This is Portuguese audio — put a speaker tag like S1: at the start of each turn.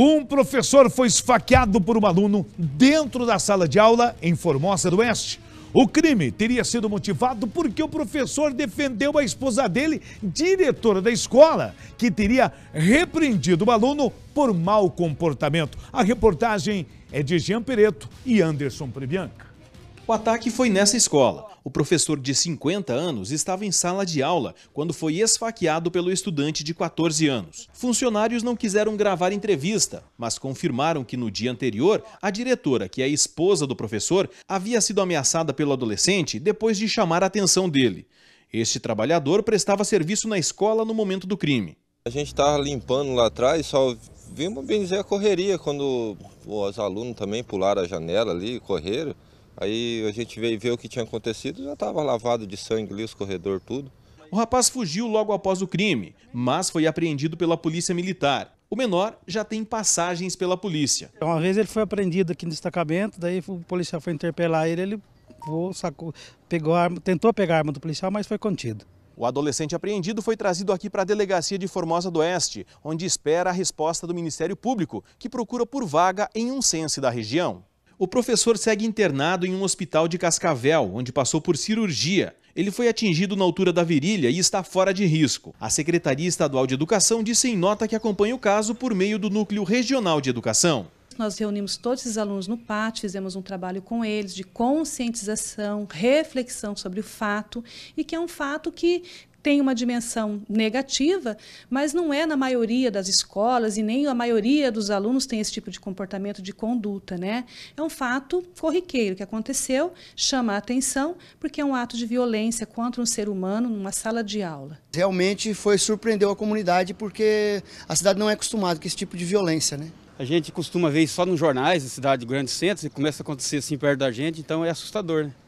S1: Um professor foi esfaqueado por um aluno dentro da sala de aula em Formosa do Oeste. O crime teria sido motivado porque o professor defendeu a esposa dele, diretora da escola, que teria repreendido o aluno por mau comportamento. A reportagem é de Jean Pereto e Anderson Prebianca.
S2: O ataque foi nessa escola. O professor de 50 anos estava em sala de aula quando foi esfaqueado pelo estudante de 14 anos. Funcionários não quiseram gravar entrevista, mas confirmaram que no dia anterior, a diretora, que é esposa do professor, havia sido ameaçada pelo adolescente depois de chamar a atenção dele. Este trabalhador prestava serviço na escola no momento do crime. A gente estava limpando lá atrás, só vimos bem dizer a correria, quando os alunos também pularam a janela ali, correram. Aí a gente veio ver o que tinha acontecido, já estava lavado de sangue ali, os corredor tudo. O rapaz fugiu logo após o crime, mas foi apreendido pela polícia militar. O menor já tem passagens pela polícia. Uma vez ele foi apreendido aqui no destacamento, daí o policial foi interpelar ele, ele voou, sacou, pegou arma, tentou pegar a arma do policial, mas foi contido. O adolescente apreendido foi trazido aqui para a delegacia de Formosa do Oeste, onde espera a resposta do Ministério Público, que procura por vaga em um sense da região o professor segue internado em um hospital de Cascavel, onde passou por cirurgia. Ele foi atingido na altura da virilha e está fora de risco. A Secretaria Estadual de Educação disse em nota que acompanha o caso por meio do Núcleo Regional de Educação
S3: nós reunimos todos os alunos no pátio, fizemos um trabalho com eles de conscientização, reflexão sobre o fato, e que é um fato que tem uma dimensão negativa, mas não é na maioria das escolas e nem a maioria dos alunos tem esse tipo de comportamento de conduta, né? É um fato corriqueiro que aconteceu, chama a atenção, porque é um ato de violência contra um ser humano numa sala de aula. Realmente foi surpreendeu a comunidade porque a cidade não é acostumada com esse tipo de violência, né?
S2: A gente costuma ver isso só nos jornais, na cidade de grandes centros, e começa a acontecer assim perto da gente, então é assustador, né?